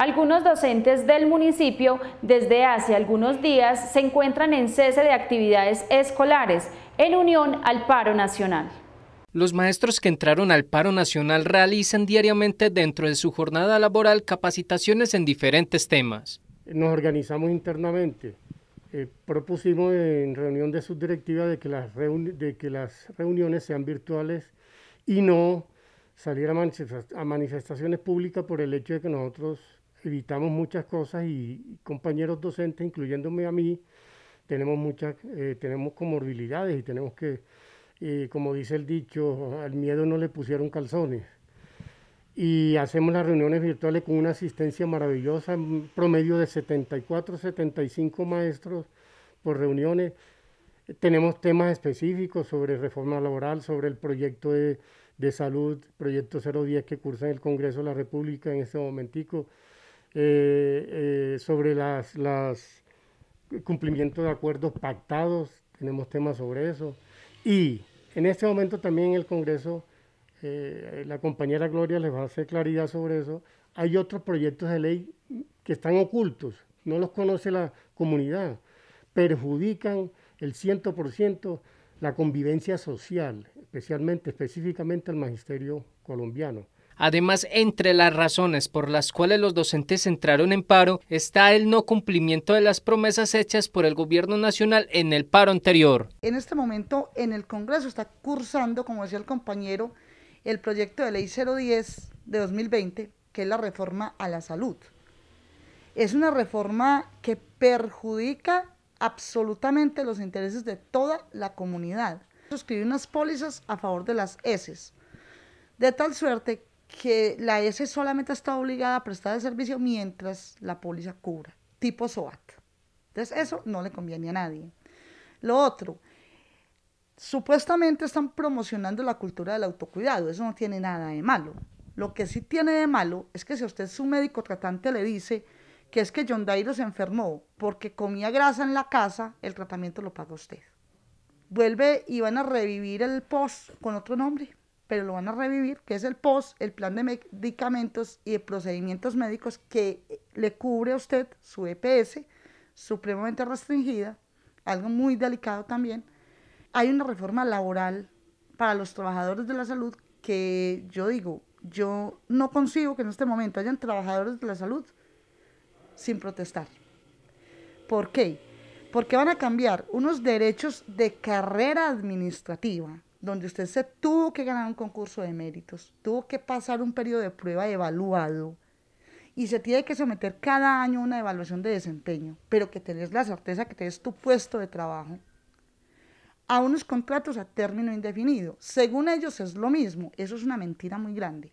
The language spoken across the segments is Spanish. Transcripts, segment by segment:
Algunos docentes del municipio desde hace algunos días se encuentran en cese de actividades escolares en unión al paro nacional. Los maestros que entraron al paro nacional realizan diariamente dentro de su jornada laboral capacitaciones en diferentes temas. Nos organizamos internamente. Eh, propusimos en reunión de subdirectiva de que, las de que las reuniones sean virtuales y no salir a, manifestaciones públicas por el hecho de que nosotros evitamos muchas cosas y, compañeros docentes, incluyéndome a mí, tenemos muchas, eh, tenemos comorbilidades y tenemos que, eh, como dice el dicho, al miedo no le pusieron calzones. Y hacemos las reuniones virtuales con una asistencia maravillosa, promedio de 74, 75 maestros por reuniones. Tenemos temas específicos sobre reforma laboral, sobre el proyecto de, de salud, proyecto 010 que cursa en el Congreso de la República en este momentico eh, eh, sobre las, las cumplimiento de acuerdos pactados, tenemos temas sobre eso. Y en este momento también el Congreso, eh, la compañera Gloria les va a hacer claridad sobre eso. Hay otros proyectos de ley que están ocultos, no los conoce la comunidad, perjudican el 100% la convivencia social, especialmente, específicamente al magisterio colombiano. Además, entre las razones por las cuales los docentes entraron en paro está el no cumplimiento de las promesas hechas por el gobierno nacional en el paro anterior. En este momento en el Congreso está cursando, como decía el compañero, el proyecto de ley 010 de 2020, que es la reforma a la salud. Es una reforma que perjudica absolutamente los intereses de toda la comunidad. Suscribí unas pólizas a favor de las heces, e de tal suerte que la S solamente está obligada a prestar el servicio mientras la póliza cubra, tipo SOAT. Entonces eso no le conviene a nadie. Lo otro, supuestamente están promocionando la cultura del autocuidado, eso no tiene nada de malo. Lo que sí tiene de malo es que si usted su médico tratante le dice que es que John Dairo se enfermó porque comía grasa en la casa, el tratamiento lo paga usted. Vuelve y van a revivir el post con otro nombre pero lo van a revivir, que es el POS, el plan de medicamentos y de procedimientos médicos que eh, le cubre a usted su EPS, supremamente restringida, algo muy delicado también. Hay una reforma laboral para los trabajadores de la salud que yo digo, yo no consigo que en este momento hayan trabajadores de la salud sin protestar. ¿Por qué? Porque van a cambiar unos derechos de carrera administrativa donde usted se tuvo que ganar un concurso de méritos, tuvo que pasar un periodo de prueba evaluado y se tiene que someter cada año a una evaluación de desempeño, pero que tenés la certeza que tenés tu puesto de trabajo, a unos contratos a término indefinido. Según ellos es lo mismo, eso es una mentira muy grande,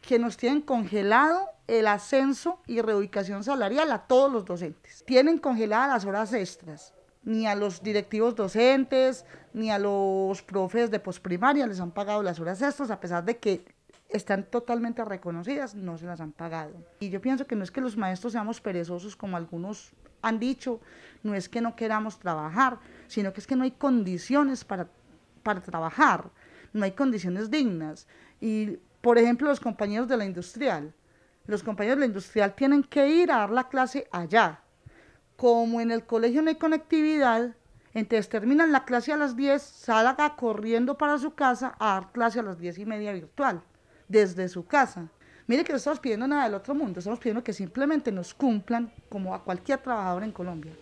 que nos tienen congelado el ascenso y reubicación salarial a todos los docentes, tienen congeladas las horas extras, ni a los directivos docentes, ni a los profes de posprimaria les han pagado las horas extras, a pesar de que están totalmente reconocidas, no se las han pagado. Y yo pienso que no es que los maestros seamos perezosos como algunos han dicho, no es que no queramos trabajar, sino que es que no hay condiciones para, para trabajar, no hay condiciones dignas. Y, por ejemplo, los compañeros de la industrial, los compañeros de la industrial tienen que ir a dar la clase allá, como en el colegio no hay conectividad, entonces terminan la clase a las 10, salga corriendo para su casa a dar clase a las 10 y media virtual, desde su casa. Mire que no estamos pidiendo nada del otro mundo, estamos pidiendo que simplemente nos cumplan como a cualquier trabajador en Colombia.